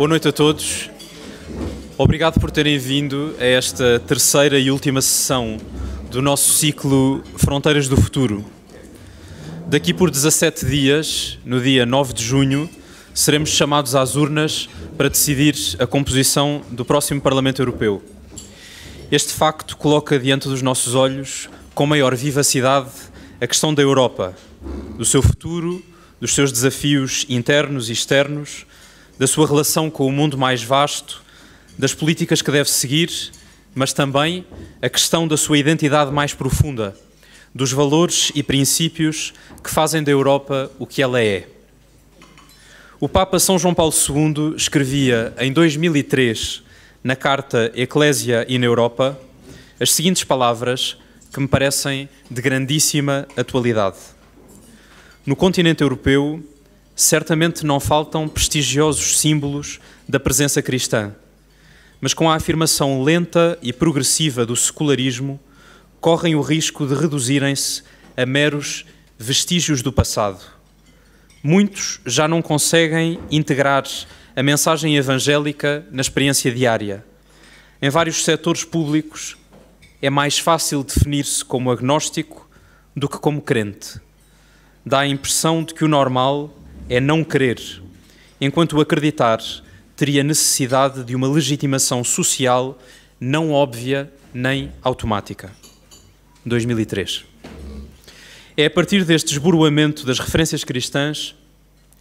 Boa noite a todos. Obrigado por terem vindo a esta terceira e última sessão do nosso ciclo Fronteiras do Futuro. Daqui por 17 dias, no dia 9 de junho, seremos chamados às urnas para decidir a composição do próximo Parlamento Europeu. Este facto coloca diante dos nossos olhos, com maior vivacidade, a questão da Europa, do seu futuro, dos seus desafios internos e externos da sua relação com o mundo mais vasto, das políticas que deve seguir, mas também a questão da sua identidade mais profunda, dos valores e princípios que fazem da Europa o que ela é. O Papa São João Paulo II escrevia em 2003, na carta Ecclesia in Europa, as seguintes palavras que me parecem de grandíssima atualidade. No continente europeu, certamente não faltam prestigiosos símbolos da presença cristã, mas com a afirmação lenta e progressiva do secularismo, correm o risco de reduzirem-se a meros vestígios do passado. Muitos já não conseguem integrar a mensagem evangélica na experiência diária. Em vários setores públicos, é mais fácil definir-se como agnóstico do que como crente. Dá a impressão de que o normal é não querer, enquanto acreditar teria necessidade de uma legitimação social não óbvia nem automática. 2003. É a partir deste esboroamento das referências cristãs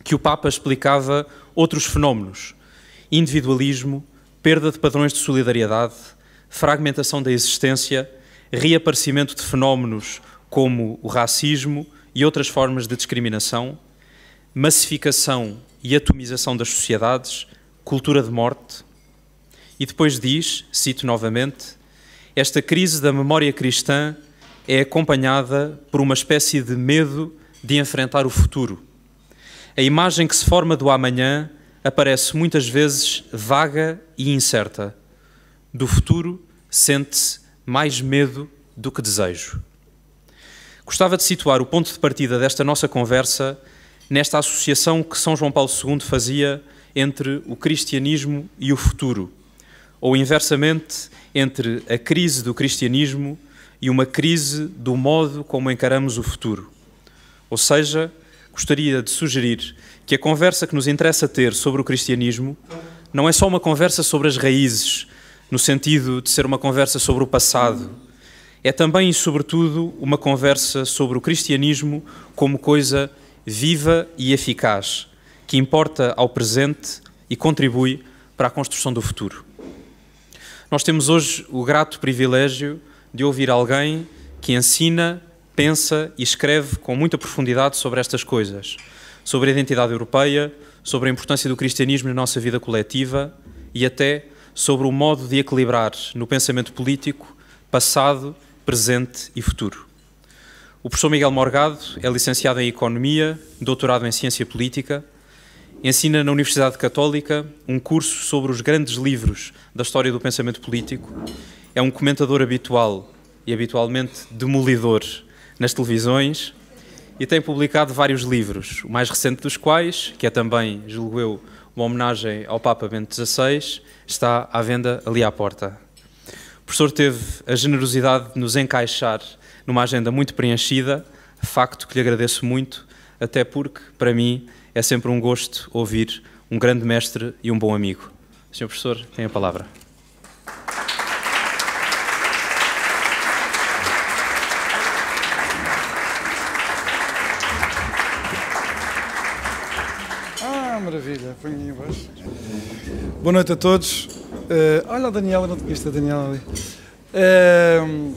que o Papa explicava outros fenómenos: individualismo, perda de padrões de solidariedade, fragmentação da existência, reaparecimento de fenómenos como o racismo e outras formas de discriminação, massificação e atomização das sociedades, cultura de morte. E depois diz, cito novamente, esta crise da memória cristã é acompanhada por uma espécie de medo de enfrentar o futuro. A imagem que se forma do amanhã aparece muitas vezes vaga e incerta. Do futuro sente-se mais medo do que desejo. Gostava de situar o ponto de partida desta nossa conversa nesta associação que São João Paulo II fazia entre o cristianismo e o futuro, ou inversamente, entre a crise do cristianismo e uma crise do modo como encaramos o futuro. Ou seja, gostaria de sugerir que a conversa que nos interessa ter sobre o cristianismo não é só uma conversa sobre as raízes, no sentido de ser uma conversa sobre o passado. É também e sobretudo uma conversa sobre o cristianismo como coisa viva e eficaz, que importa ao presente e contribui para a construção do futuro. Nós temos hoje o grato privilégio de ouvir alguém que ensina, pensa e escreve com muita profundidade sobre estas coisas, sobre a identidade europeia, sobre a importância do cristianismo na nossa vida coletiva e até sobre o modo de equilibrar no pensamento político passado, presente e futuro. O professor Miguel Morgado é licenciado em Economia, doutorado em Ciência Política, ensina na Universidade Católica um curso sobre os grandes livros da história do pensamento político, é um comentador habitual e habitualmente demolidor nas televisões e tem publicado vários livros, o mais recente dos quais, que é também, julgo eu, uma homenagem ao Papa Bento XVI, está à venda ali à porta. O professor teve a generosidade de nos encaixar numa agenda muito preenchida, facto que lhe agradeço muito, até porque, para mim, é sempre um gosto ouvir um grande mestre e um bom amigo. Senhor Professor, tem a palavra. Ah, maravilha, põe embaixo. Boa noite a todos. Uh, olha a Daniela, não te viste a Daniela ali. Uh,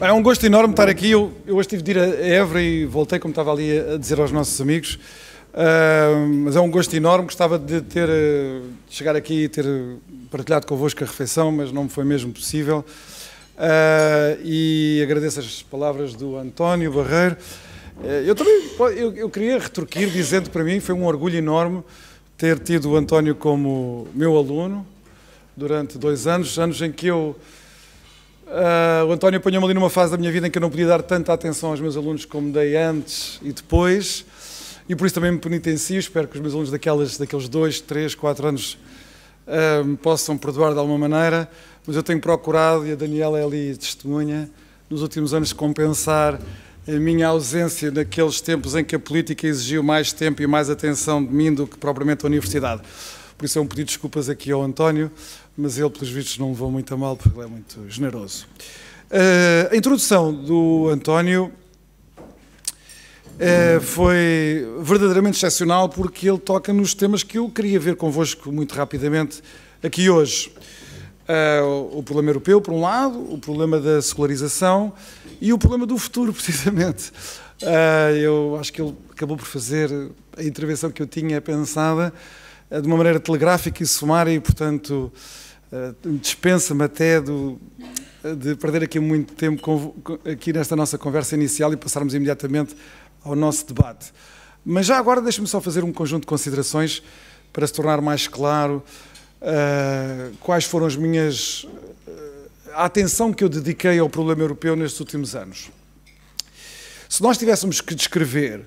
é um gosto enorme estar aqui. Eu, eu hoje tive de ir a Évora e voltei, como estava ali a dizer aos nossos amigos. Uh, mas é um gosto enorme. Gostava de ter ah, de chegar aqui e ter ah, partilhado convosco a refeição, mas não me foi mesmo possível. Uh, e agradeço as palavras do António Barreiro. Uh, eu também eu, eu queria retorquir dizendo para mim foi um orgulho enorme ter tido o António como meu aluno durante dois anos, anos em que eu Uh, o António apanhou-me ali numa fase da minha vida em que eu não podia dar tanta atenção aos meus alunos como dei antes e depois, e por isso também me penitencio. Espero que os meus alunos daquelas, daqueles dois, três, quatro anos uh, me possam perdoar de alguma maneira, mas eu tenho procurado, e a Daniela é ali testemunha, nos últimos anos compensar a minha ausência naqueles tempos em que a política exigiu mais tempo e mais atenção de mim do que propriamente a universidade. Por isso é um pedido de desculpas aqui ao António, mas ele, pelos vistos, não levou muito a mal, porque ele é muito generoso. Uh, a introdução do António uh, foi verdadeiramente excepcional, porque ele toca nos temas que eu queria ver convosco muito rapidamente aqui hoje. Uh, o problema europeu, por um lado, o problema da secularização e o problema do futuro, precisamente. Uh, eu acho que ele acabou por fazer a intervenção que eu tinha pensada, é de uma maneira telegráfica e sumária e, portanto, eh, dispensa-me até do, de perder aqui muito tempo com, aqui nesta nossa conversa inicial e passarmos imediatamente ao nosso debate. Mas já agora deixe-me só fazer um conjunto de considerações para se tornar mais claro uh, quais foram as minhas. Uh, a atenção que eu dediquei ao problema europeu nestes últimos anos. Se nós tivéssemos que descrever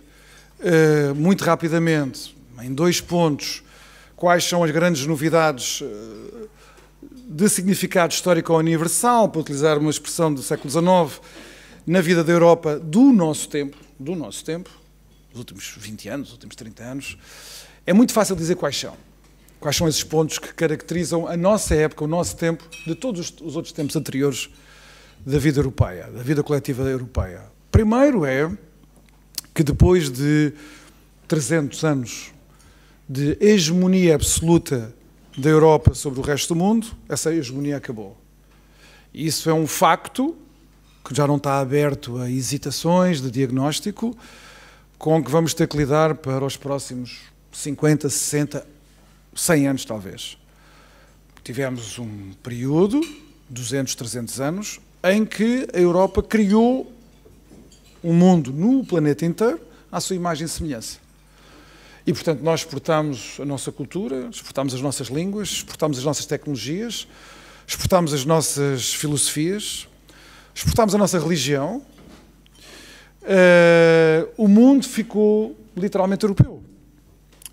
uh, muito rapidamente, em dois pontos, quais são as grandes novidades eh, de significado histórico universal, para utilizar uma expressão do século XIX, na vida da Europa do nosso tempo, do nosso tempo, dos últimos 20 anos, dos últimos 30 anos, é muito fácil dizer quais são. Quais são esses pontos que caracterizam a nossa época, o nosso tempo, de todos os outros tempos anteriores da vida europeia, da vida coletiva europeia? Primeiro é que depois de 300 anos de hegemonia absoluta da Europa sobre o resto do mundo, essa hegemonia acabou. Isso é um facto que já não está aberto a hesitações de diagnóstico, com que vamos ter que lidar para os próximos 50, 60, 100 anos talvez. Tivemos um período, 200, 300 anos, em que a Europa criou um mundo no planeta inteiro à sua imagem e semelhança. E, portanto, nós exportamos a nossa cultura, exportamos as nossas línguas, exportamos as nossas tecnologias, exportamos as nossas filosofias, exportamos a nossa religião. Uh, o mundo ficou literalmente europeu.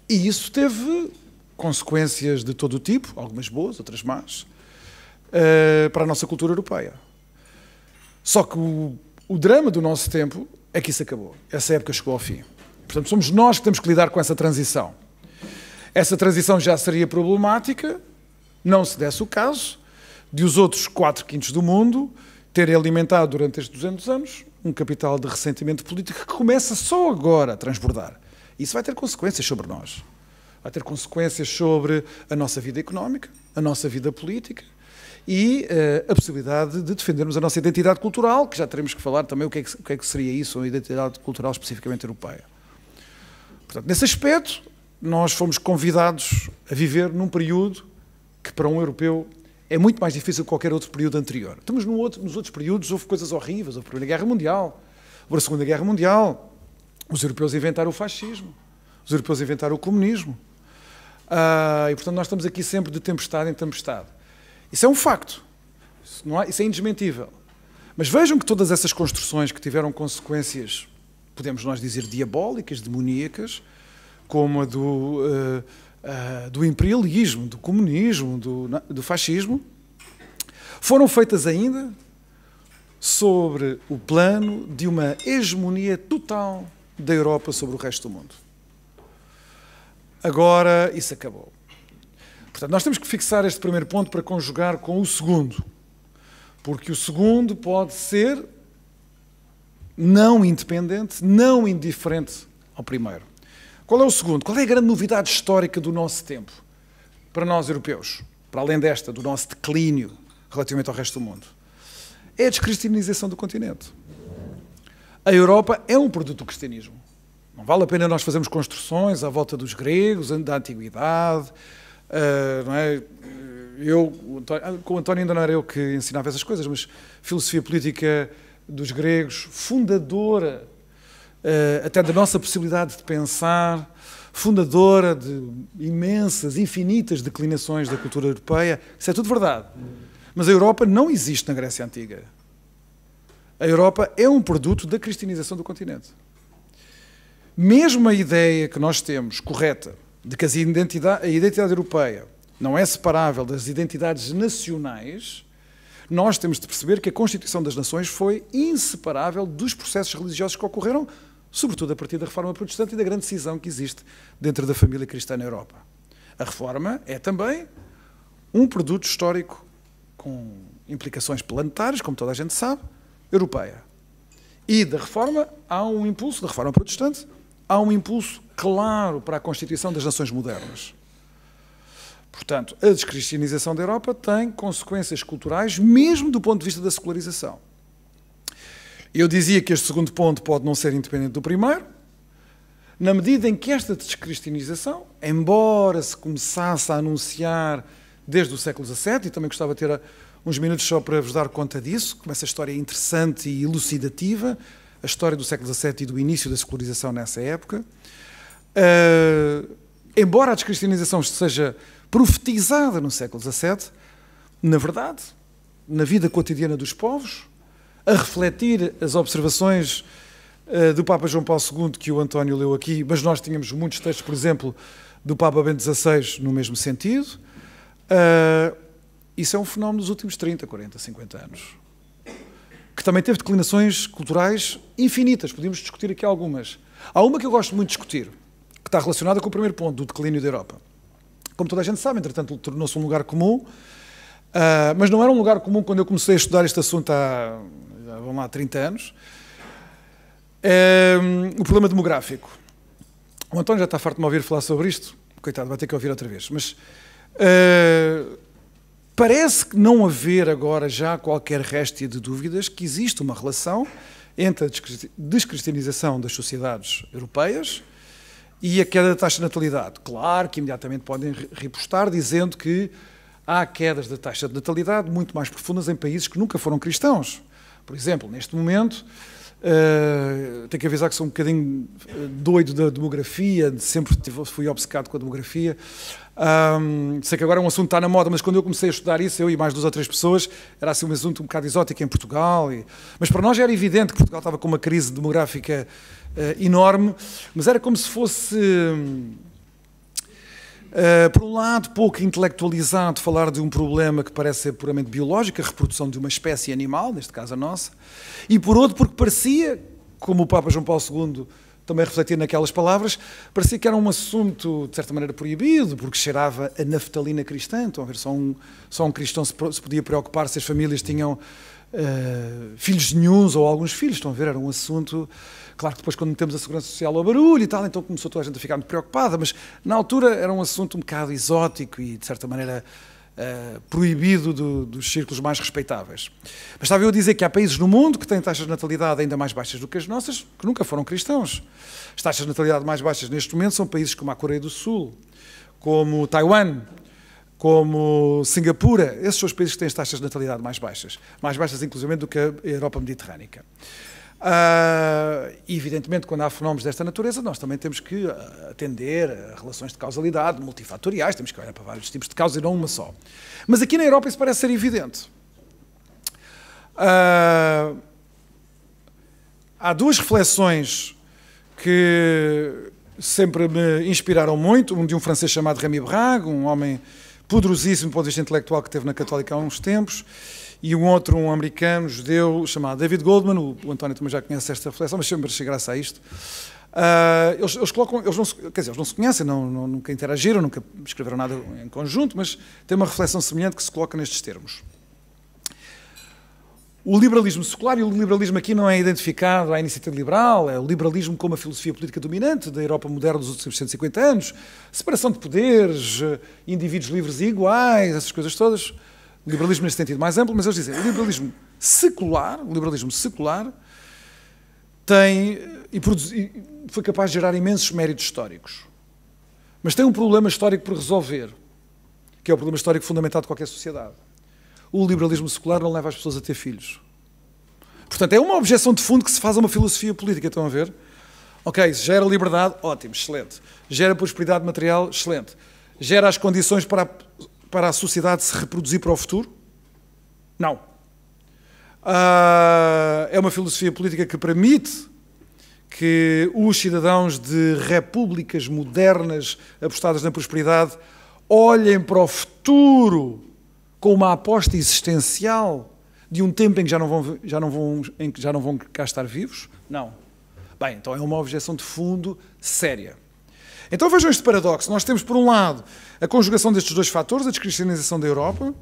E isso teve consequências de todo o tipo, algumas boas, outras más, uh, para a nossa cultura europeia. Só que o, o drama do nosso tempo é que isso acabou. Essa época chegou ao fim. Portanto, somos nós que temos que lidar com essa transição. Essa transição já seria problemática, não se desse o caso, de os outros 4 quintos do mundo terem alimentado durante estes 200 anos um capital de ressentimento político que começa só agora a transbordar. Isso vai ter consequências sobre nós. Vai ter consequências sobre a nossa vida económica, a nossa vida política e uh, a possibilidade de defendermos a nossa identidade cultural, que já teremos que falar também o que é que, o que, é que seria isso, uma identidade cultural especificamente europeia. Portanto, nesse aspecto, nós fomos convidados a viver num período que para um europeu é muito mais difícil que qualquer outro período anterior. Estamos no outro, nos outros períodos, houve coisas horríveis, houve a Primeira Guerra Mundial, houve a Segunda Guerra Mundial, os europeus inventaram o fascismo, os europeus inventaram o comunismo. Uh, e, portanto, nós estamos aqui sempre de tempestade em tempestade. Isso é um facto, isso, há, é, isso é indesmentível. Mas vejam que todas essas construções que tiveram consequências podemos nós dizer, diabólicas, demoníacas, como a do, uh, uh, do imperialismo, do comunismo, do, do fascismo, foram feitas ainda sobre o plano de uma hegemonia total da Europa sobre o resto do mundo. Agora isso acabou. Portanto, nós temos que fixar este primeiro ponto para conjugar com o segundo, porque o segundo pode ser não independente, não indiferente ao primeiro. Qual é o segundo? Qual é a grande novidade histórica do nosso tempo, para nós europeus, para além desta, do nosso declínio relativamente ao resto do mundo? É a descristianização do continente. A Europa é um produto do cristianismo. Não vale a pena nós fazermos construções à volta dos gregos, da antiguidade. Ah, não é? Eu, com o António ainda não era eu que ensinava essas coisas, mas filosofia política dos gregos, fundadora uh, até da nossa possibilidade de pensar, fundadora de imensas, infinitas declinações da cultura europeia. Isso é tudo verdade. Mas a Europa não existe na Grécia Antiga. A Europa é um produto da cristianização do continente. Mesmo a ideia que nós temos, correta, de que identidade, a identidade europeia não é separável das identidades nacionais, nós temos de perceber que a Constituição das Nações foi inseparável dos processos religiosos que ocorreram, sobretudo a partir da Reforma Protestante e da grande cisão que existe dentro da família cristã na Europa. A Reforma é também um produto histórico com implicações planetárias, como toda a gente sabe, europeia. E da Reforma há um impulso, da Reforma Protestante, há um impulso claro para a Constituição das Nações Modernas. Portanto, a descristianização da Europa tem consequências culturais, mesmo do ponto de vista da secularização. Eu dizia que este segundo ponto pode não ser independente do primeiro, na medida em que esta descristianização, embora se começasse a anunciar desde o século XVII, e também gostava de ter uns minutos só para vos dar conta disso, como essa história é interessante e elucidativa, a história do século XVII e do início da secularização nessa época. Uh, embora a descristianização seja profetizada no século XVII, na verdade, na vida cotidiana dos povos, a refletir as observações eh, do Papa João Paulo II, que o António leu aqui, mas nós tínhamos muitos textos, por exemplo, do Papa Bento XVI no mesmo sentido. Eh, isso é um fenómeno dos últimos 30, 40, 50 anos, que também teve declinações culturais infinitas, podíamos discutir aqui algumas. Há uma que eu gosto muito de discutir, que está relacionada com o primeiro ponto, do declínio da Europa como toda a gente sabe, entretanto tornou-se um lugar comum, ah, mas não era um lugar comum quando eu comecei a estudar este assunto há, vão lá, 30 anos. Ehm, o problema demográfico. O António já está farto de me ouvir falar sobre isto, coitado, vai ter que ouvir outra vez, mas uh, parece que não haver agora já qualquer réstia de dúvidas que existe uma relação entre a descristianização das sociedades europeias e a queda da taxa de natalidade. Claro que imediatamente podem repostar dizendo que há quedas da taxa de natalidade muito mais profundas em países que nunca foram cristãos. Por exemplo, neste momento, Uh, tenho que avisar que sou um bocadinho eh, doido da demografia, sempre fui obcecado com a demografia. Um, sei que agora é um assunto que está na moda, mas quando eu comecei a estudar isso, eu e mais duas ou três pessoas, era assim um assunto um bocado exótico em Portugal. E... Mas para nós era evidente que Portugal estava com uma crise demográfica uh, enorme, mas era como se fosse. Uh, por um lado, pouco intelectualizado falar de um problema que parece ser puramente biológico, a reprodução de uma espécie animal, neste caso a nossa, e por outro, porque parecia, como o Papa João Paulo II também refletir naquelas palavras, parecia que era um assunto, de certa maneira, proibido, porque cheirava a naftalina cristã. Estão a ver, só um, só um cristão se, se podia preocupar se as famílias tinham Uh, filhos nenhums ou alguns filhos, estão a ver, era um assunto, claro que depois quando metemos a segurança social ao barulho e tal, então começou toda a gente a ficar muito preocupada, mas na altura era um assunto um bocado exótico e de certa maneira eh, proibido do, dos círculos mais respeitáveis. Mas estava eu a dizer que há países no mundo que têm taxas de natalidade ainda mais baixas do que as nossas, que nunca foram cristãos. As taxas de natalidade mais baixas neste momento são países como a Coreia do Sul, como Taiwan, como Singapura, esses são os países que têm as taxas de natalidade mais baixas, mais baixas inclusive do que a Europa Mediterrânea. Uh, evidentemente, quando há fenómenos desta natureza, nós também temos que ah, atender a relações de causalidade multifatoriais, temos que olhar para vários tipos de causas e não uma só. Mas aqui na Europa isso parece ser evidente. Uh, há duas reflexões que sempre me inspiraram muito, um de um francês chamado Rémi Brague, um homem poderosíssimo do ponto de vista intelectual que teve na Católica há uns tempos, e um outro, um americano, judeu, chamado David Goldman, o, o António também já conhece esta reflexão, mas sempre achei graça a isto. Uh, eles, eles, colocam, eles não, se, quer dizer, eles não se conhecem, não, não, nunca interagiram, nunca escreveram nada em conjunto, mas tem uma reflexão semelhante que se coloca nestes termos. O liberalismo secular, e o liberalismo aqui não é identificado à iniciativa liberal, é o liberalismo como a filosofia política dominante da Europa moderna dos últimos 150 anos, separação de poderes, indivíduos livres e iguais, essas coisas todas liberalismo nesse sentido mais amplo, mas eles dizem o liberalismo secular, o liberalismo secular tem e, foi capaz de gerar imensos méritos históricos. Mas tem um problema histórico por resolver, que é o problema histórico fundamental de qualquer sociedade. O liberalismo secular não leva as pessoas a ter filhos. Portanto, é uma objeção de fundo que se faz a uma filosofia política, estão a ver? Ok, gera liberdade, ótimo, excelente. Gera prosperidade material, excelente. Gera as condições para a para a sociedade se reproduzir para o futuro? Não. Uh, é uma filosofia política que permite que os cidadãos de repúblicas modernas apostadas na prosperidade olhem para o futuro com uma aposta existencial de um tempo em que já não vão, já não vão, em que já não vão cá estar vivos? Não. Bem, então é uma objeção de fundo séria. Então vejam este paradoxo. Nós temos, por um lado, a conjugação destes dois fatores, a descristianização da Europa,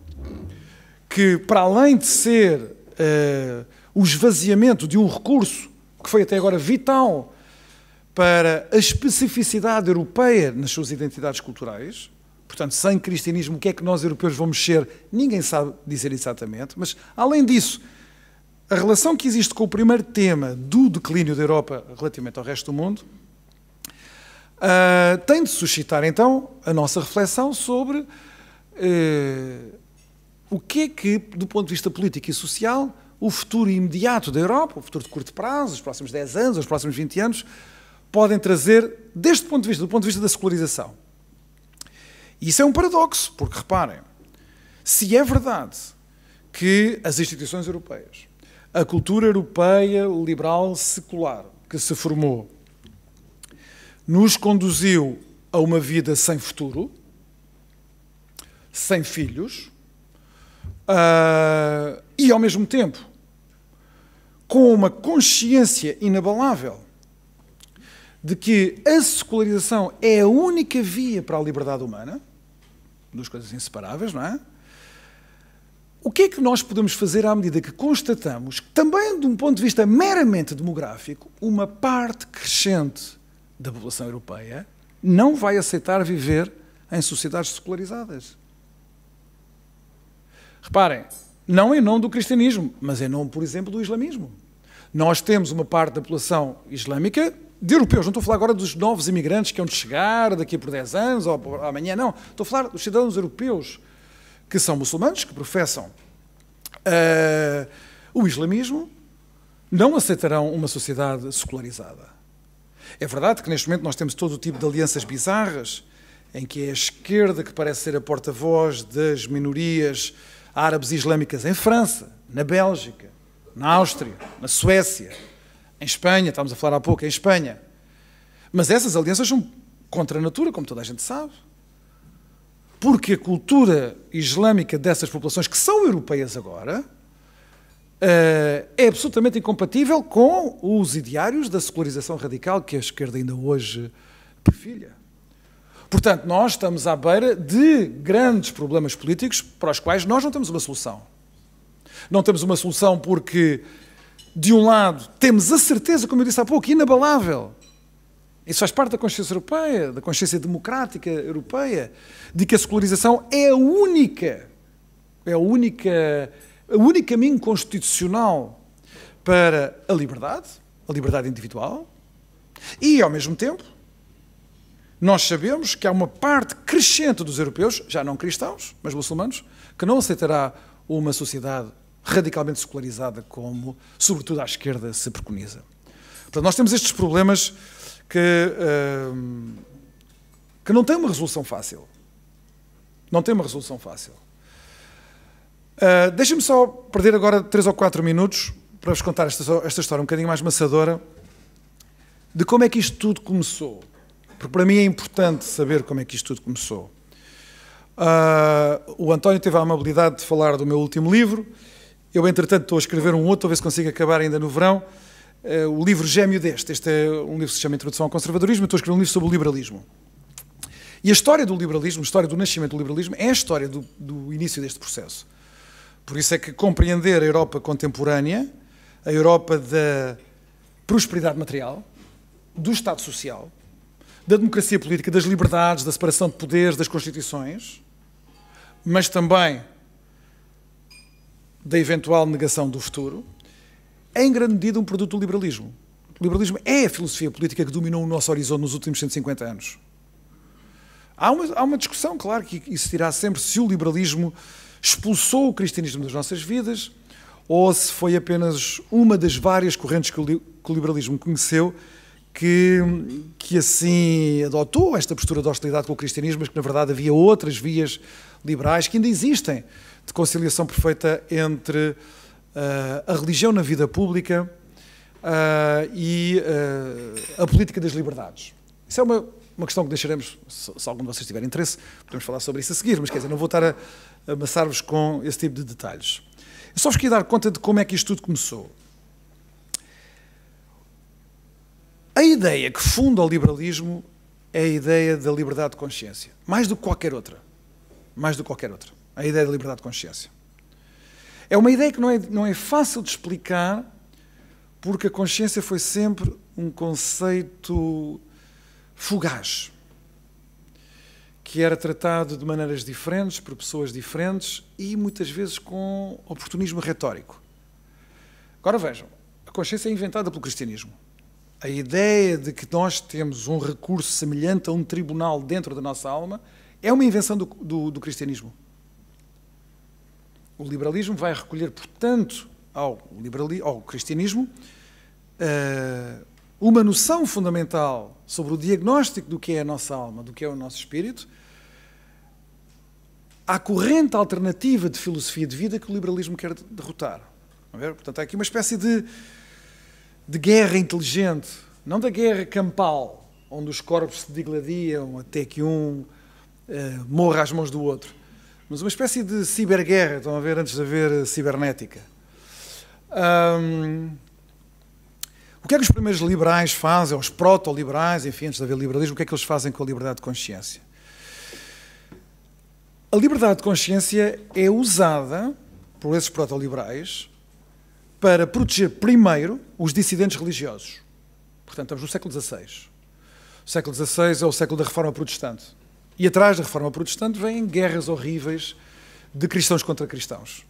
que, para além de ser uh, o esvaziamento de um recurso que foi até agora vital para a especificidade europeia nas suas identidades culturais, portanto, sem cristianismo, o que é que nós europeus vamos ser? Ninguém sabe dizer exatamente, mas, além disso, a relação que existe com o primeiro tema do declínio da Europa relativamente ao resto do mundo uh, tem de suscitar então a nossa reflexão sobre uh, o que é que, do ponto de vista político e social, o futuro imediato da Europa, o futuro de curto prazo, os próximos 10 anos, os próximos 20 anos, podem trazer deste ponto de vista, do ponto de vista da secularização. E isso é um paradoxo, porque reparem, se é verdade que as instituições europeias, a cultura europeia liberal secular que se formou nos conduziu a uma vida sem futuro, sem filhos, uh, e ao mesmo tempo com uma consciência inabalável de que a secularização é a única via para a liberdade humana, duas coisas inseparáveis, não é? O que é que nós podemos fazer à medida que constatamos, também de um ponto de vista meramente demográfico, uma parte crescente da população europeia não vai aceitar viver em sociedades secularizadas. Reparem, não em nome do cristianismo, mas em nome, por exemplo, do islamismo. Nós temos uma parte da população islâmica de europeus, não estou a falar agora dos novos imigrantes que vão chegar daqui por 10 anos ou amanhã, não. Estou a falar dos cidadãos europeus que são muçulmanos, que professam uh, o islamismo, não aceitarão uma sociedade secularizada. É verdade que neste momento nós temos todo o tipo de alianças bizarras, em que é a esquerda que parece ser a porta-voz das minorias árabes e islâmicas em França, na Bélgica, na Áustria, na Suécia, em Espanha, estávamos a falar há pouco, em Espanha. Mas essas alianças são contra a natura, como toda a gente sabe. Porque a cultura islâmica dessas populações, que são europeias agora, eh, é absolutamente incompatível com os ideários da secularização radical que a esquerda ainda hoje perfilha. Portanto, nós estamos à beira de grandes problemas políticos para os quais nós não temos uma solução. Não temos uma solução porque, de um lado, temos a certeza, como eu disse há pouco, inabalável. Isso faz parte da consciência europeia, da consciência democrática europeia, de que a secularização é a única, é a única o único caminho constitucional para a liberdade, a liberdade individual, e ao mesmo tempo, nós sabemos que há uma parte crescente dos europeus, já não cristãos, mas muçulmanos, que não aceitará uma sociedade radicalmente secularizada como, sobretudo, a esquerda se preconiza. Portanto, nós temos estes problemas que, uh, que não têm uma resolução fácil. Não têm uma resolução fácil deixem ah, Deixa-me só perder agora 3 ou 4 minutos para vos contar esta, esta história um bocadinho mais maçadora de como é que isto tudo começou. Porque para mim é importante saber como é que isto tudo começou. Uh, o António teve a amabilidade de falar do meu último livro. Eu, entretanto, estou a escrever um outro, talvez consiga acabar ainda no verão. Uh, o livro gêmeo deste. Este é um livro que se chama Introdução ao Conservadorismo. Estou a escrever um livro sobre o liberalismo. E a história do liberalismo, a história do nascimento do liberalismo, é a história do, do início deste processo. Por isso é que compreender a Europa contemporânea, a Europa da prosperidade material, do Estado Social, da democracia política, das liberdades, da separação de poderes, das constituições, mas também da eventual negação do futuro, é em grande medida um produto do liberalismo. O liberalismo é a filosofia política que dominou o nosso horizonte nos últimos 150 anos. Há uma, há uma discussão, claro, que existirá sempre se o liberalismo expulsou o cristianismo das nossas vidas ou se foi apenas uma das várias correntes que o, li, que o liberalismo conheceu que, que assim adotou esta postura de hostilidade com o cristianismo, mas que na verdade havia outras vias liberais que ainda existem de conciliação perfeita entre uh, a religião na vida pública uh, e uh, a política das liberdades. Isso é uma uma questão que deixaremos, se, algum de vocês tiver interesse, podemos falar sobre isso a seguir, mas quer dizer, não vou estar a amassar-vos com esse tipo de detalhes. Eu só vos queria dar conta de como é que isto tudo começou. A ideia que funda o liberalismo é a ideia da liberdade de consciência, mais do que qualquer outra. Mais do que qualquer outra. A ideia da liberdade de consciência. É uma ideia que não é, não é fácil de explicar, porque a consciência foi sempre um conceito fugaz, que era tratado de maneiras diferentes, por pessoas diferentes e muitas vezes com oportunismo retórico. Agora vejam, a consciência é inventada pelo cristianismo. A ideia de que nós temos um recurso semelhante a um tribunal dentro da nossa alma é uma invenção do, do, do cristianismo. O liberalismo vai recolher, portanto, ao, liberali ao cristianismo uh, uma noção fundamental sobre o diagnóstico do que é a nossa alma, do que é o nosso espírito, à corrente alternativa de filosofia de vida que o liberalismo quer derrotar. É? Portanto, há aqui uma espécie de, de guerra inteligente, não da guerra campal, onde os corpos se digladiam até que um uh, morra às mãos do outro, mas uma espécie de ciberguerra, estão a ver, antes de haver cibernética. Um, o que é que os primeiros liberais fazem, os proto-liberais, enfim, antes de haver liberalismo, o que é que eles fazem com a liberdade de consciência? A liberdade de consciência é usada por esses proto-liberais para proteger primeiro os dissidentes religiosos. Portanto, estamos no século XVI. O século XVI é o século da Reforma Protestante. E atrás da Reforma Protestante vêm guerras horríveis de cristãos contra cristãos.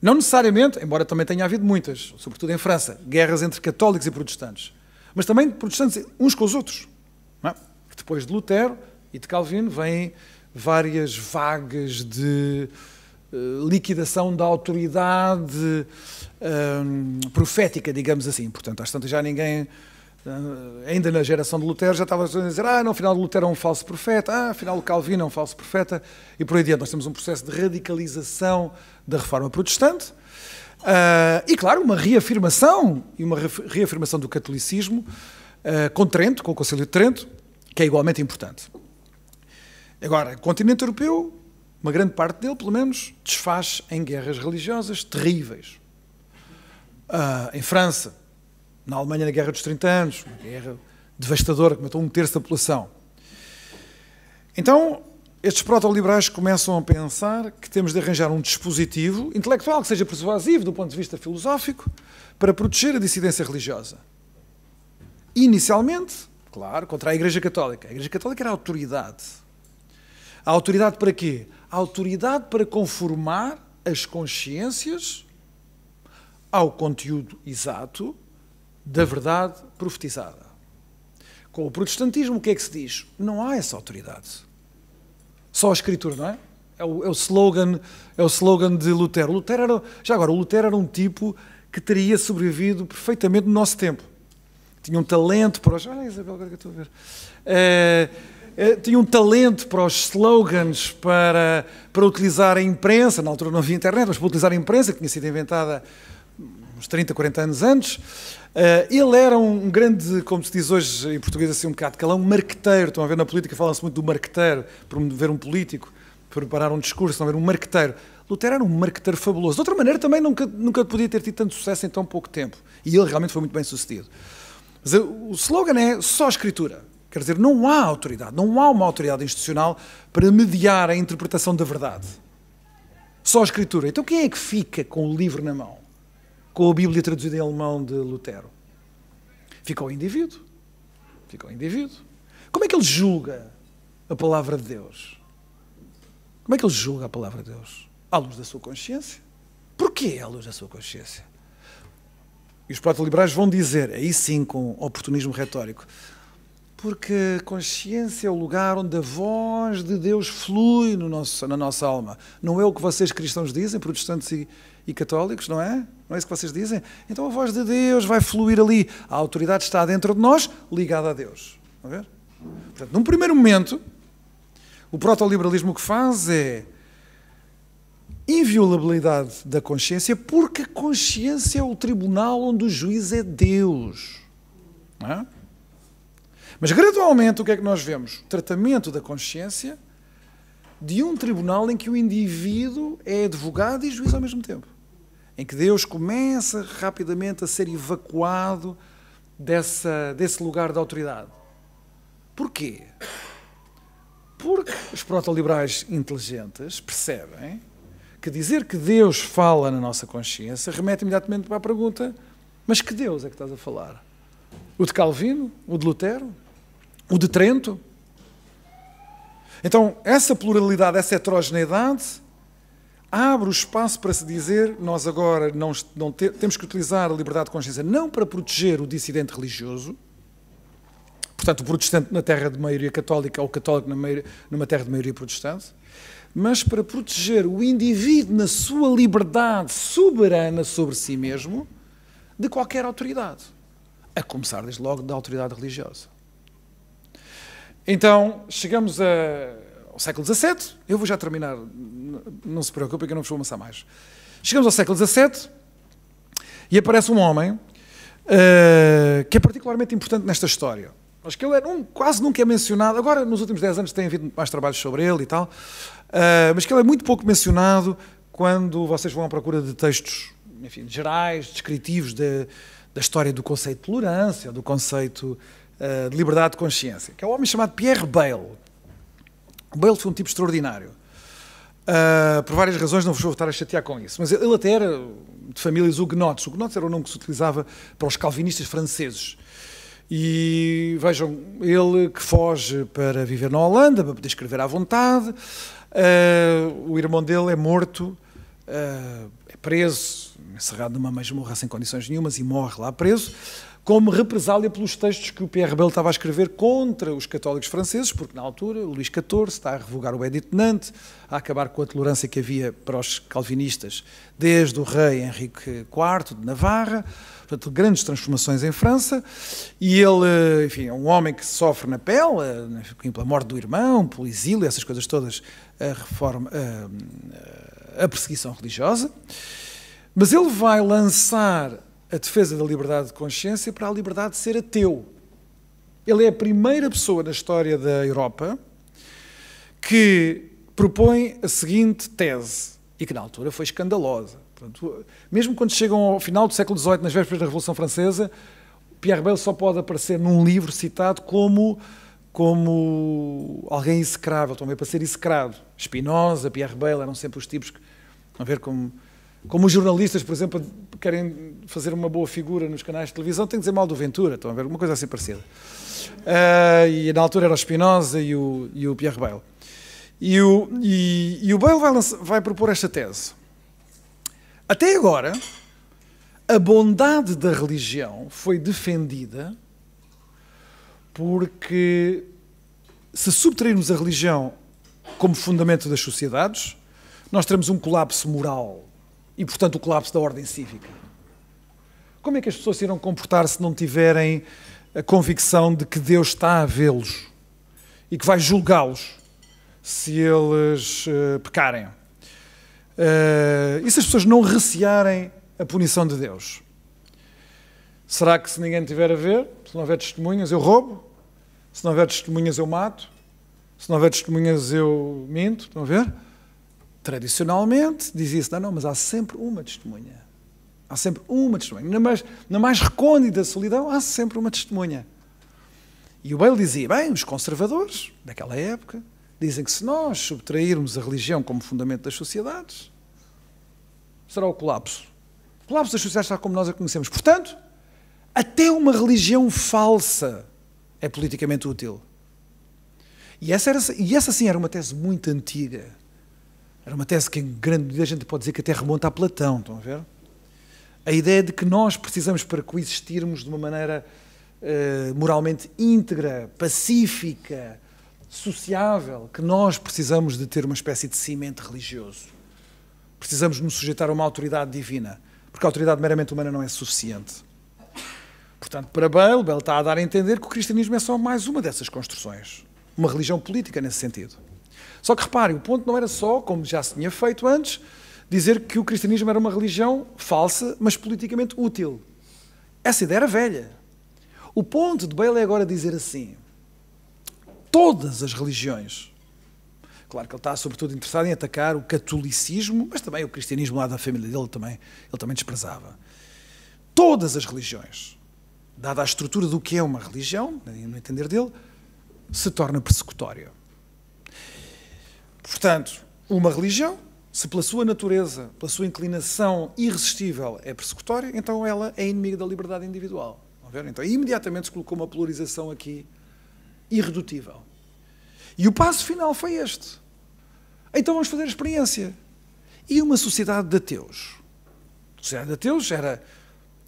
Não necessariamente, embora também tenha havido muitas, sobretudo em França, guerras entre católicos e protestantes, mas também protestantes uns com os outros. É? Depois de Lutero e de Calvino vêm várias vagas de eh, liquidação da autoridade ehm, profética, digamos assim. Portanto, às tantas já ninguém eh, ainda na geração de Lutero, já estava a dizer, ah, no final Lutero é um falso profeta, ah, afinal Calvino é um falso profeta, e por aí adiante. Nós temos um processo de radicalização da reforma protestante, uh, e claro, uma reafirmação, e uma reafirmação do catolicismo, uh, com Trento, com o Conselho de Trento, que é igualmente importante. Agora, o continente europeu, uma grande parte dele, pelo menos, desfaz em guerras religiosas terríveis. Uh, em França, na Alemanha na Guerra dos 30 Anos, uma guerra devastadora que matou um terço da população. Então, estes liberais começam a pensar que temos de arranjar um dispositivo intelectual que seja persuasivo do ponto de vista filosófico para proteger a dissidência religiosa. Inicialmente, claro, contra a Igreja Católica. A Igreja Católica era a autoridade. A autoridade para quê? A autoridade para conformar as consciências ao conteúdo exato da verdade profetizada. Com o protestantismo, o que é que se diz? Não há essa autoridade. Só a Escritura, não é? É o, é o slogan, é o slogan de Lutero. Lutero era, já agora, Lutero era um tipo que teria sobrevivido perfeitamente no nosso tempo. Tinha um talento para os. Ah, Isabel, agora que estou a ver. É, é, tinha um talento para os slogans, para, para utilizar a imprensa. Na altura não havia internet, mas para utilizar a imprensa, que tinha sido inventada uns 30, 40 anos antes. Eh, ele era um grande, como se diz hoje em português assim um bocado calão, marqueteiro. Estão a ver na política, fala-se muito do marqueteiro, promover um político, preparar um discurso, estão a ver um marqueteiro. Lutero era um marqueteiro fabuloso. De outra maneira, também nunca, nunca podia ter tido tanto sucesso em tão pouco tempo. E ele realmente foi muito bem sucedido. Mas eh, o slogan é só escritura. Quer dizer, não há autoridade, não há uma autoridade institucional para mediar a interpretação da verdade. Só a escritura. Então quem é que fica com o livro na mão? com a Bíblia traduzida em alemão de Lutero? Ficou o indivíduo. Ficou o indivíduo. Como é que ele julga a palavra de Deus? Como é que ele julga a palavra de Deus? À luz da sua consciência. Porquê à luz da sua consciência? E os proto-liberais vão dizer, aí sim com oportunismo retórico, porque a consciência é o lugar onde a voz de Deus flui no nosso, na nossa alma. Não é o que vocês cristãos dizem, protestantes e, e católicos, não é? Não é isso que vocês dizem? Então a voz de Deus vai fluir ali. A autoridade está dentro de nós, ligada a Deus. A ver? Portanto, num primeiro momento, o protoliberalismo que faz é inviolabilidade da consciência, porque a consciência é o tribunal onde o juiz é Deus. É? Mas gradualmente o que é que nós vemos? Tratamento da consciência de um tribunal em que o indivíduo é advogado e juiz ao mesmo tempo em que Deus começa rapidamente a ser evacuado dessa, desse lugar de autoridade. Porquê? Porque os protoliberais inteligentes percebem que dizer que Deus fala na nossa consciência remete imediatamente para a pergunta: mas que Deus é que estás a falar? O de Calvino? O de Lutero? O de Trento? Então, essa pluralidade, essa heterogeneidade abre o espaço para se dizer nós agora não, não te, temos que utilizar a liberdade de consciência não para proteger o dissidente religioso, portanto, o protestante na terra de maioria católica ou o católico maioria, numa terra de maioria protestante, mas para proteger o indivíduo na sua liberdade soberana sobre si mesmo de qualquer autoridade, a começar desde logo da autoridade religiosa. Então, chegamos a, ao século XVII, eu vou já terminar, não se preocupe que eu não vos vou amassar mais. Chegamos ao século XVII e aparece um homem uh, que é particularmente importante nesta história. Acho que ele é um, quase nunca é mencionado, agora nos últimos 10 anos tem havido mais trabalhos sobre ele e tal, uh, mas que ele é muito pouco mencionado quando vocês vão à procura de textos enfim, gerais, descritivos de, da história do conceito de tolerância, do conceito uh, de liberdade de consciência, que é o um homem chamado Pierre Bayle. O Bale foi um tipo extraordinário. Uh, por várias razões, não vos vou estar a chatear com isso. Mas ele até era de famílias hugnotes. Hugnotes era o nome que se utilizava para os calvinistas franceses. E vejam, ele que foge para viver na Holanda, para poder escrever à vontade. Uh, o irmão dele é morto, uh, é preso, encerrado numa mesmorra sem condições nenhumas e morre lá preso como represália pelos textos que o Pierre Rebelo estava a escrever contra os católicos franceses, porque na altura o Luís XIV está a revogar o edito Nantes, a acabar com a tolerância que havia para os calvinistas desde o rei Henrique IV de Navarra, portanto, grandes transformações em França, e ele, enfim, é um homem que sofre na pele, né, pela morte do irmão, pelo exílio, essas coisas todas, a, reforma, a, a perseguição religiosa, mas ele vai lançar a defesa da liberdade de consciência para a liberdade de ser ateu. Ele é a primeira pessoa na história da Europa que propõe a seguinte tese, e que na altura foi escandalosa. Portanto, mesmo quando chegam ao final do século XVIII, nas vésperas da Revolução Francesa, Pierre Bell só pode aparecer num livro citado como, como alguém execrável, também para ser execrado. Spinoza, Pierre Bell eram sempre os tipos que. A ver como como os jornalistas, por exemplo, querem fazer uma boa figura nos canais de televisão, têm que dizer mal do Ventura, estão a ver? Uma coisa assim parecida. Uh, e na altura era o Spinoza e o, e o Pierre Bayle. E o, e, e o Bayle vai, vai propor esta tese. Até agora, a bondade da religião foi defendida porque se subtrairmos a religião como fundamento das sociedades, nós teremos um colapso moral e, portanto, o colapso da ordem cívica. Como é que as pessoas irão comportar se não tiverem a convicção de que Deus está a vê-los e que vai julgá-los se eles uh, pecarem? Uh, e se as pessoas não recearem a punição de Deus? Será que se ninguém tiver a ver, se não houver testemunhas, eu roubo? Se não houver testemunhas, eu mato? Se não houver testemunhas, eu minto? Estão a ver? tradicionalmente dizia-se, não, não, mas há sempre uma testemunha. Há sempre uma testemunha. Na mais, na mais recôndita solidão, há sempre uma testemunha. E o Bale dizia, bem, os conservadores, daquela época, dizem que se nós subtrairmos a religião como fundamento das sociedades, será o colapso. O colapso das sociedades está como nós a conhecemos. Portanto, até uma religião falsa é politicamente útil. E essa, era, e essa sim era uma tese muito antiga era uma tese que, em grande medida, a gente pode dizer que até remonta a Platão, estão a ver? A ideia de que nós precisamos, para coexistirmos de uma maneira eh, moralmente íntegra, pacífica, sociável, que nós precisamos de ter uma espécie de cimento religioso. Precisamos nos sujeitar a uma autoridade divina, porque a autoridade meramente humana não é suficiente. Portanto, para Bale, Bale está a dar a entender que o cristianismo é só mais uma dessas construções, uma religião política nesse sentido. Só que reparem, o ponto não era só, como já se tinha feito antes, dizer que o cristianismo era uma religião falsa, mas politicamente útil. Essa ideia era velha. O ponto de Bale é agora dizer assim: todas as religiões. Claro que ele está sobretudo interessado em atacar o catolicismo, mas também o cristianismo lá da família dele também, ele também desprezava. Todas as religiões, dada a estrutura do que é uma religião, no entender dele, se torna persecutória. Portanto, uma religião, se pela sua natureza, pela sua inclinação irresistível é persecutória, então ela é inimiga da liberdade individual. Então, imediatamente se colocou uma polarização aqui irredutível. E o passo final foi este. Então vamos fazer a experiência. E uma sociedade de ateus? A sociedade de ateus era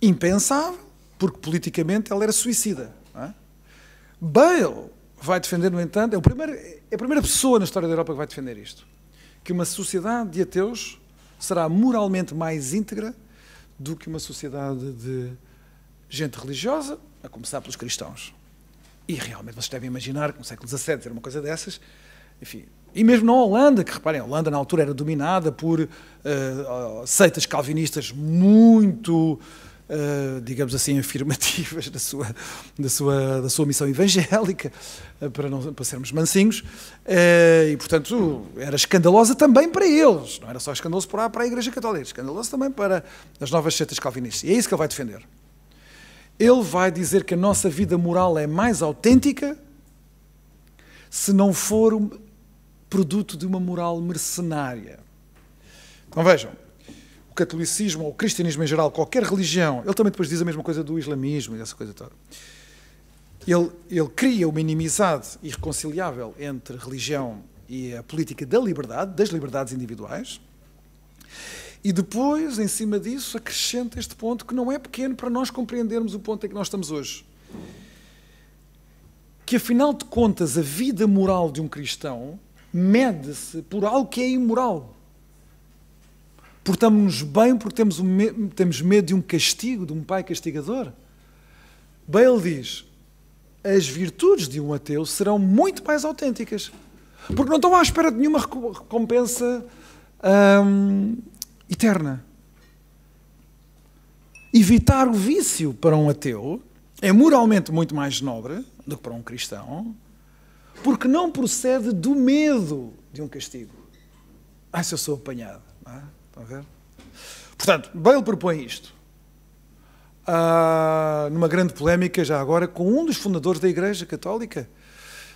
impensável, porque politicamente ela era suicida. É? Bale vai defender, no entanto, é, primeiro, é a primeira pessoa na história da Europa que vai defender isto. Que uma sociedade de ateus será moralmente mais íntegra do que uma sociedade de gente religiosa, a começar pelos cristãos. E realmente vocês devem imaginar que no século XVII era uma coisa dessas. Enfim, e mesmo na Holanda, que reparem, a Holanda na altura era dominada por uh, seitas calvinistas muito eh, digamos assim, afirmativas da sua, da sua, da sua missão evangélica, eh, para não para sermos mansinhos, eh, e portanto era escandalosa também para eles, não era só escandaloso para a, para a Igreja Católica, era escandaloso também para as novas setas calvinistas. E é isso que ele vai defender. Ele vai dizer que a nossa vida moral é mais autêntica se não for produto de uma moral mercenária. Então vejam, catolicismo ou o cristianismo em geral, qualquer religião, ele também depois diz a mesma coisa do islamismo e essa coisa toda. Ele, ele cria uma inimizade irreconciliável entre religião e a política da liberdade, das liberdades individuais, e depois, em cima disso, acrescenta este ponto que não é pequeno para nós compreendermos o ponto em que nós estamos hoje. Que afinal de contas, a vida moral de um cristão mede-se por algo que é imoral. Portamos-nos bem porque temos, um, temos medo de um castigo, de um pai castigador? Bale diz: as virtudes de um ateu serão muito mais autênticas, porque não estão à espera de nenhuma recompensa hum, eterna. Evitar o vício para um ateu é moralmente muito mais nobre do que para um cristão, porque não procede do medo de um castigo. Ah, se eu sou apanhado. Não é? Estão a ver? Portanto, Bale propõe isto. Ah, numa grande polémica, já agora, com um dos fundadores da Igreja Católica,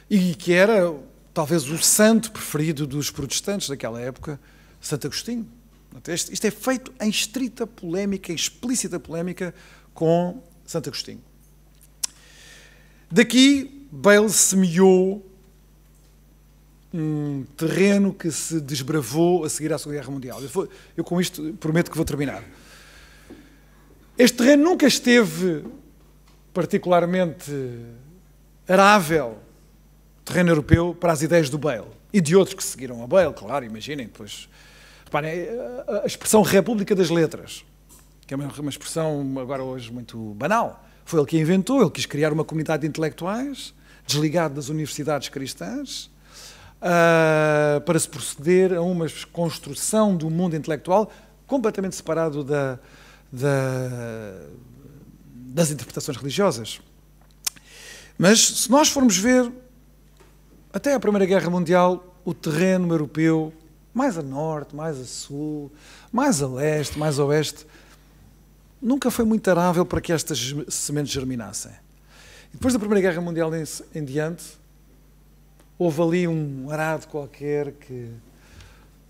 e que era talvez o santo preferido dos protestantes daquela época, Santo Agostinho. Isto é feito em estrita polémica, em explícita polémica com Santo Agostinho. Daqui, Bale semeou um terreno que se desbravou a seguir à Segunda Guerra Mundial. Eu, vou, eu com isto prometo que vou terminar. Este terreno nunca esteve particularmente arável, terreno europeu, para as ideias do Bale e de outros que seguiram a Bale, claro, imaginem, pois. Reparem, a expressão República das Letras, que é uma expressão agora hoje muito banal, foi ele que a inventou, ele quis criar uma comunidade de intelectuais, desligado das universidades cristãs, uh, para se proceder a uma construção do mundo intelectual completamente separado da, da, das interpretações religiosas. Mas se nós formos ver, até à Primeira Guerra Mundial, o terreno europeu, mais a norte, mais a sul, mais a leste, mais a oeste, nunca foi muito arável para que estas sementes germinassem. depois da Primeira Guerra Mundial em, em diante, houve ali um arado qualquer que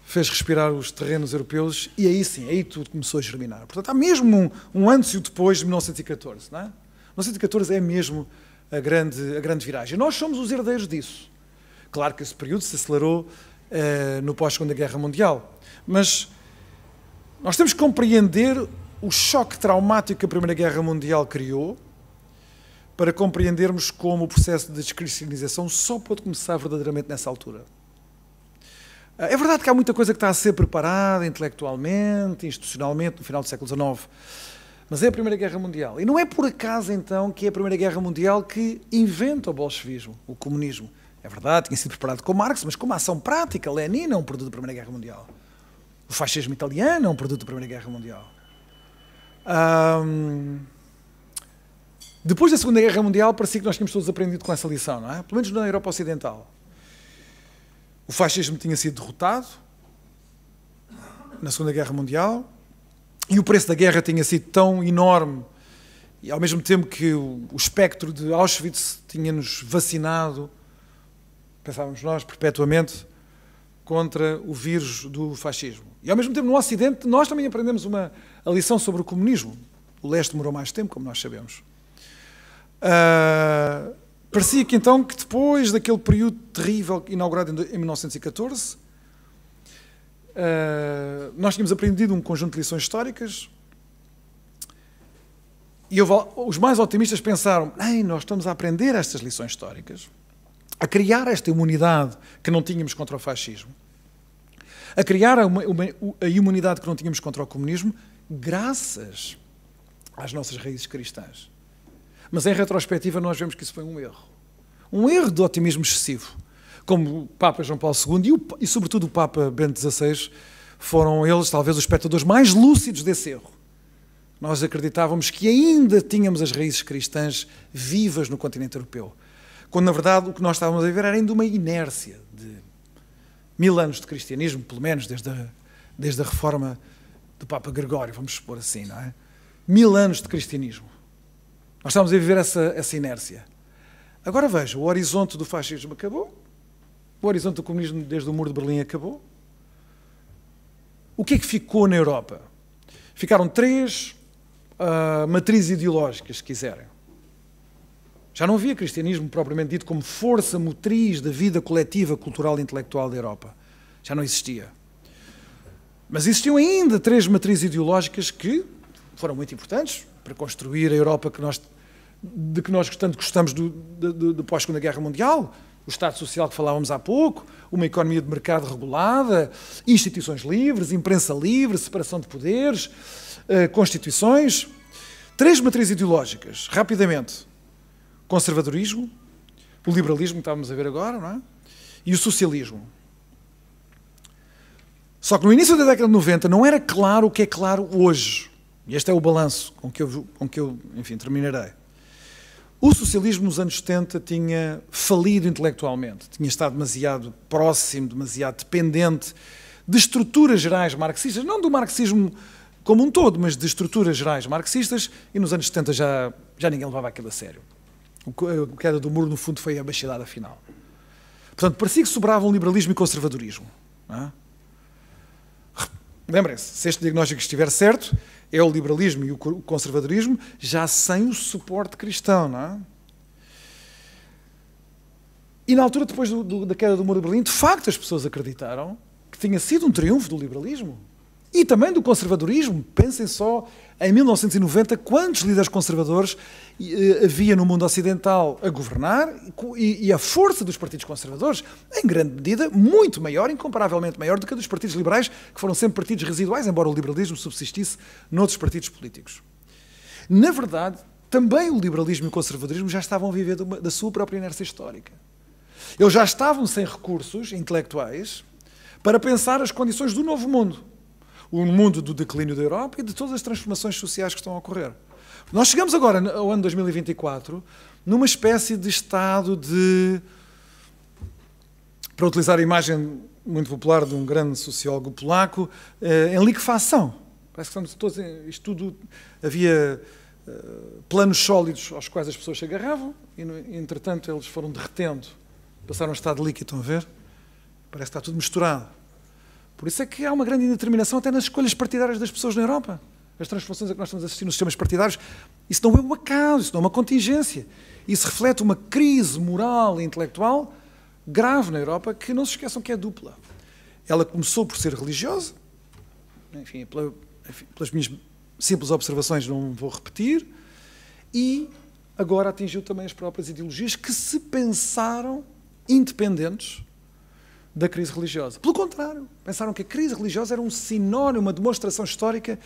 fez respirar os terrenos europeus e aí sim, aí tudo começou a germinar. Portanto, há mesmo um, um antes e um depois de 1914, não é? 1914 é mesmo a grande, a grande viragem. Nós somos os herdeiros disso. Claro que esse período se acelerou uh, no pós-Segunda Guerra Mundial, mas nós temos que compreender o choque traumático que a Primeira Guerra Mundial criou, para compreendermos como o processo de descristianização só pode começar verdadeiramente nessa altura. Ah, é verdade que há muita coisa que está a ser preparada intelectualmente, institucionalmente, no final do século XIX, mas é a Primeira Guerra Mundial. E não é por acaso, então, que é a Primeira Guerra Mundial que inventa o bolchevismo, o comunismo. É verdade, tinha sido preparado com Marx, mas como ação prática, Lenin é um produto da Primeira Guerra Mundial. O fascismo italiano é um produto da Primeira Guerra Mundial. Um, depois da Segunda Guerra Mundial, parecia que nós tínhamos todos aprendido com essa lição, não é? Pelo menos na Europa Ocidental. O fascismo tinha sido derrotado na Segunda Guerra Mundial e o preço da guerra tinha sido tão enorme e ao mesmo tempo que o, espectro de Auschwitz tinha-nos vacinado, pensávamos nós, perpetuamente, contra o vírus do fascismo. E ao mesmo tempo, no Ocidente, nós também aprendemos uma, a lição sobre o comunismo. O leste demorou mais tempo, como nós sabemos. Uh, parecia que então que depois daquele período terrível inaugurado em 1914, uh, ah, nós tínhamos aprendido um conjunto de lições históricas e eu, os mais otimistas pensaram, Ei, nós estamos a aprender estas lições históricas, a criar esta imunidade que não tínhamos contra o fascismo, a criar a, uma, a imunidade que não tínhamos contra o comunismo, graças às nossas raízes cristãs. Mas em retrospectiva nós vemos que isso foi um erro. Um erro de otimismo excessivo. Como o Papa João Paulo II e, o, e sobretudo o Papa Bento XVI foram eles talvez os espectadores mais lúcidos desse erro. Nós acreditávamos que ainda tínhamos as raízes cristãs vivas no continente europeu. Quando na verdade o que nós estávamos a viver era ainda uma inércia de mil anos de cristianismo, pelo menos desde a, desde a reforma do Papa Gregório, vamos supor assim, não é? Mil anos de cristianismo. Nós estamos a viver essa, essa inércia. Agora veja, o horizonte do fascismo acabou, o horizonte do comunismo desde o muro de Berlim acabou. O que é que ficou na Europa? Ficaram três uh, matrizes ideológicas, se quiserem. Já não havia cristianismo propriamente dito como força motriz da vida coletiva, cultural e intelectual da Europa. Já não existia. Mas existiam ainda três matrizes ideológicas que foram muito importantes, para construir a Europa que nós, de que nós tanto gostamos do, do, do pós-Segunda Guerra Mundial, o Estado Social que falávamos há pouco, uma economia de mercado regulada, instituições livres, imprensa livre, separação de poderes, eh, constituições. Três matrizes ideológicas, rapidamente: conservadorismo, o liberalismo que estávamos a ver agora, não é? E o socialismo. Só que no início da década de 90 não era claro o que é claro hoje. E este é o balanço com que eu, com que eu enfim, terminarei. O socialismo nos anos 70 tinha falido intelectualmente, tinha estado demasiado próximo, demasiado dependente de estruturas gerais marxistas, não do marxismo como um todo, mas de estruturas gerais marxistas, e nos anos 70 já, já ninguém levava aquilo a sério. A queda do muro, no fundo, foi a baixada final. Portanto, parecia que sobravam um liberalismo e conservadorismo. É? Lembrem-se, se este diagnóstico estiver certo, é o liberalismo e o conservadorismo, já sem o suporte cristão, não é? E na altura, depois do, do, da queda do muro de Berlim, de facto as pessoas acreditaram que tinha sido um triunfo do liberalismo. E também do conservadorismo. Pensem só em 1990 quantos líderes conservadores eh, havia no mundo ocidental a governar e, a força dos partidos conservadores, em grande medida, muito maior, incomparavelmente maior do que a dos partidos liberais, que foram sempre partidos residuais, embora o liberalismo subsistisse noutros partidos políticos. Na verdade, também o liberalismo e o conservadorismo já estavam a viver da sua própria inércia histórica. Eles já estavam sem recursos intelectuais para pensar as condições do novo mundo o mundo do declínio da Europa e de todas as transformações sociais que estão a ocorrer. Nós chegamos agora ao ano 2024 numa espécie de estado de. Para utilizar a imagem muito popular de um grande sociólogo polaco, eh, em liquefação. Parece que estamos todos. isto tudo. Havia eh, planos sólidos aos quais as pessoas se agarravam e, entretanto, eles foram derretendo. Passaram a um estado líquido, estão a ver? Parece que está tudo misturado. Por isso é que há uma grande indeterminação até nas escolhas partidárias das pessoas na Europa. As transformações a que nós estamos assistindo nos sistemas partidários, isso não é um acaso, isso não é uma contingência. Isso reflete uma crise moral e intelectual grave na Europa que não se esqueçam que é dupla. Ela começou por ser religiosa, enfim, pela, enfim pelas minhas simples observações não vou repetir, e agora atingiu também as próprias ideologias que se pensaram independentes da crise religiosa. Pelo contrário, pensaram que a crise religiosa era um sinónimo, uma demonstração histórica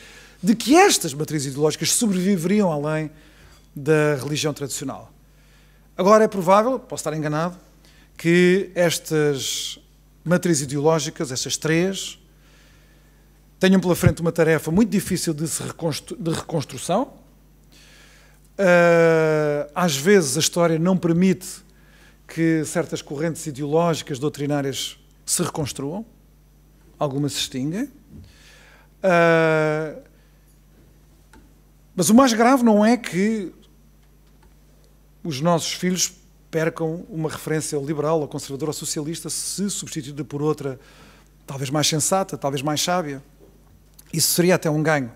de que estas matrizes ideológicas sobreviveriam além da religião tradicional. Agora é provável, posso estar enganado, que estas matrizes ideológicas, estas três, tenham pela frente uma tarefa muito difícil de, reconstru de reconstrução. Uh, às vezes a história não permite que certas correntes ideológicas doutrinárias se reconstruam, algumas se extinguem. Uh, mas o mais grave não é que os nossos filhos percam uma referência liberal, ou conservadora, ou socialista, se substituída por outra, talvez mais sensata, talvez mais sábia. Isso seria até um ganho.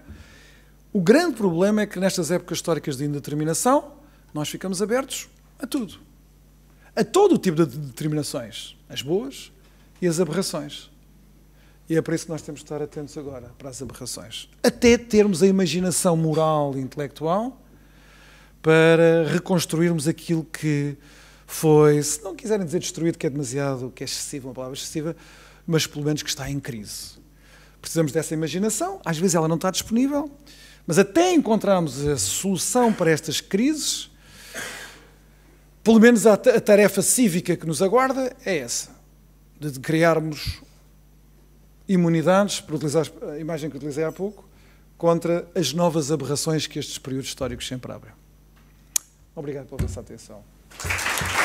O grande problema é que nestas épocas históricas de indeterminação, nós ficamos abertos a tudo a todo o tipo de determinações, as boas e as aberrações. E é para isso que nós temos de estar atentos agora para as aberrações. Até termos a imaginação moral e intelectual para reconstruirmos aquilo que foi, se não quiserem dizer destruído, que é demasiado, que é excessivo, uma palavra excessiva, mas pelo menos que está em crise. Precisamos dessa imaginação, às vezes ela não está disponível, mas até encontrarmos a solução para estas crises, pelo menos a, a tarefa cívica que nos aguarda é essa, de criarmos imunidades, para utilizar a imagem que utilizei há pouco, contra as novas aberrações que estes períodos históricos sempre abrem. Obrigado pela vossa atenção.